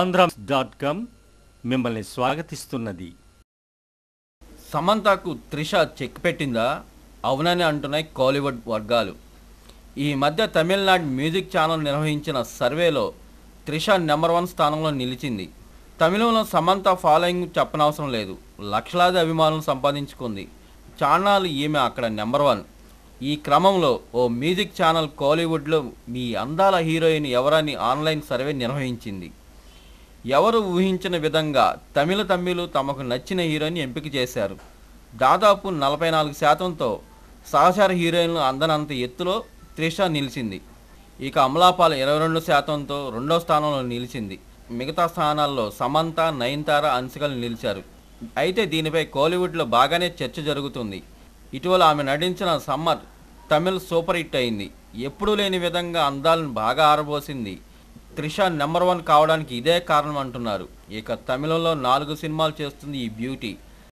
Andhra dot com మిమ్మల్ని స్వాగతిస్తున్నది సమంతకు Trisha check పెట్టిందా అవునని అంటున్నాయి కాలీవుడ్ వర్గాలు ఈ మధ్య తమిళనాడు మ్యూజిక్ ఛానల్ నిర్వహించిన సర్వేలో త్రిష నెంబర్ వన్ స్థానంలో నిలిచింది తమిళంలో సమంత ఫాలోయింగ్ చెప్పనవసరం లేదు లక్షలాది అభిమానులు సంపాదించుకుంది ఛానల్ ఈమె అక్కడ నెంబర్ వన్ ఈ క్రమంలో ఓ మ్యూజిక్ ఛానల్ కోలీవుడ్లో మీ అందాల హీరోయిన్ ఎవరని ఆన్లైన్ సర్వే నిర్వహించింది ఎవరు ఊహించిన విధంగా తమిళ తమ్మిలు తమకు నచ్చిన హీరోయిన్ ఎంపిక చేశారు దాదాపు నలభై నాలుగు శాతంతో సహచార హీరోయిన్లు అందనంత ఎత్తులో త్రిష నిలిచింది ఇక అమలాపాల్ ఇరవై రెండు శాతంతో రెండో స్థానంలో నిలిచింది మిగతా స్థానాల్లో సమంత నయన్తార అంశికలు నిలిచారు అయితే దీనిపై కోలీవుడ్లో బాగానే చర్చ జరుగుతుంది ఇటీవల ఆమె నటించిన సమ్మర్ తమిళ్ సూపర్ హిట్ అయింది ఎప్పుడూ లేని విధంగా అందాలను బాగా ఆరబోసింది త్రిష నెంబర్ వన్ కావడానికి ఇదే కారణం అంటున్నారు ఇక తమిళంలో నాలుగు సినిమాలు చేస్తుంది ఈ బ్యూటీ